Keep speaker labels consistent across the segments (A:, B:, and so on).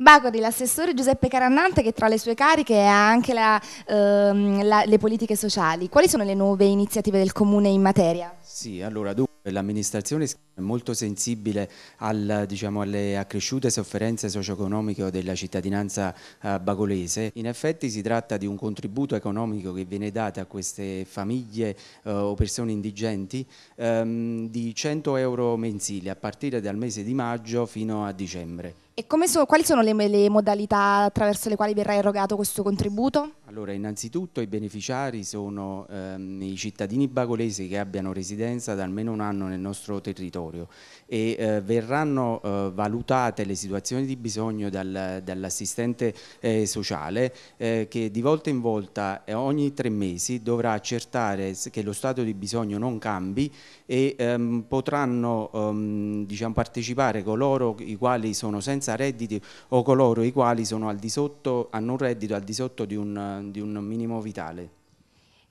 A: Bagori, l'assessore Giuseppe Carannante che tra le sue cariche ha anche la, ehm, la, le politiche sociali. Quali sono le nuove iniziative del Comune in materia?
B: Sì, allora dunque l'amministrazione è molto sensibile al, diciamo, alle accresciute sofferenze socio-economiche della cittadinanza eh, bagolese. In effetti si tratta di un contributo economico che viene dato a queste famiglie eh, o persone indigenti ehm, di 100 euro mensili a partire dal mese di maggio fino a dicembre.
A: E sono, quali sono le, le modalità attraverso le quali verrà erogato questo contributo?
B: Allora, innanzitutto i beneficiari sono ehm, i cittadini bagolesi che abbiano residenza da almeno un anno nel nostro territorio e eh, verranno eh, valutate le situazioni di bisogno dal, dall'assistente eh, sociale eh, che di volta in volta eh, ogni tre mesi dovrà accertare che lo stato di bisogno non cambi e ehm, potranno ehm, diciamo, partecipare coloro i quali sono senza redditi o coloro i quali sono al di sotto, hanno un reddito al di sotto di un di un minimo vitale.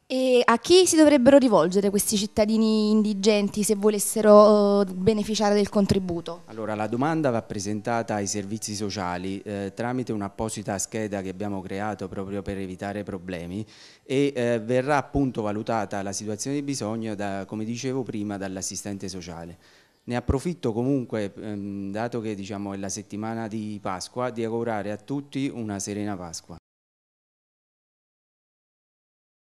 A: E a chi si dovrebbero rivolgere questi cittadini indigenti se volessero eh, beneficiare del contributo?
B: Allora, la domanda va presentata ai servizi sociali eh, tramite un'apposita scheda che abbiamo creato proprio per evitare problemi e eh, verrà appunto valutata la situazione di bisogno, da, come dicevo prima, dall'assistente sociale. Ne approfitto comunque, ehm, dato che diciamo, è la settimana di Pasqua, di augurare a tutti una serena Pasqua.